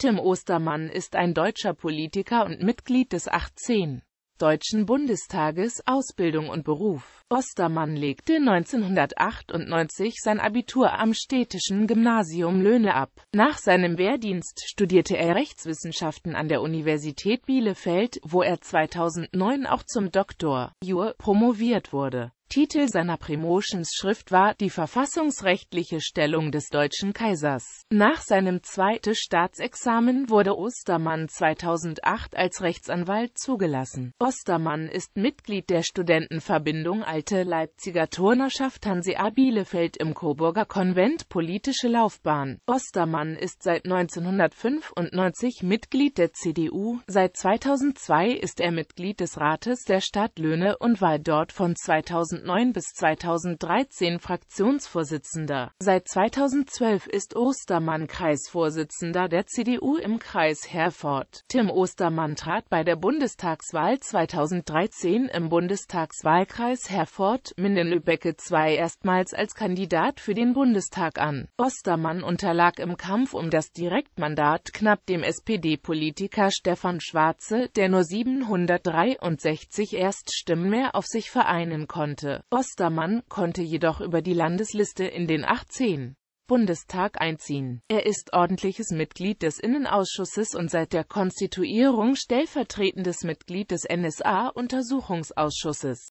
Tim Ostermann ist ein deutscher Politiker und Mitglied des 18. Deutschen Bundestages Ausbildung und Beruf. Ostermann legte 1998 sein Abitur am städtischen Gymnasium Löhne ab. Nach seinem Wehrdienst studierte er Rechtswissenschaften an der Universität Bielefeld, wo er 2009 auch zum Doktor Jur promoviert wurde. Titel seiner Promotions-Schrift war Die verfassungsrechtliche Stellung des deutschen Kaisers. Nach seinem zweiten Staatsexamen wurde Ostermann 2008 als Rechtsanwalt zugelassen. Ostermann ist Mitglied der Studentenverbindung Alte Leipziger Turnerschaft Hansea Bielefeld im Coburger Konvent Politische Laufbahn. Ostermann ist seit 1995 Mitglied der CDU. Seit 2002 ist er Mitglied des Rates der Stadt Löhne und war dort von 2000 2009 bis 2013 Fraktionsvorsitzender. Seit 2012 ist Ostermann Kreisvorsitzender der CDU im Kreis Herford. Tim Ostermann trat bei der Bundestagswahl 2013 im Bundestagswahlkreis Herford-Minden-Lübbecke II erstmals als Kandidat für den Bundestag an. Ostermann unterlag im Kampf um das Direktmandat knapp dem SPD-Politiker Stefan Schwarze, der nur 763 Erststimmen mehr auf sich vereinen konnte hatte. Ostermann konnte jedoch über die Landesliste in den 18. Bundestag einziehen. Er ist ordentliches Mitglied des Innenausschusses und seit der Konstituierung stellvertretendes Mitglied des NSA-Untersuchungsausschusses.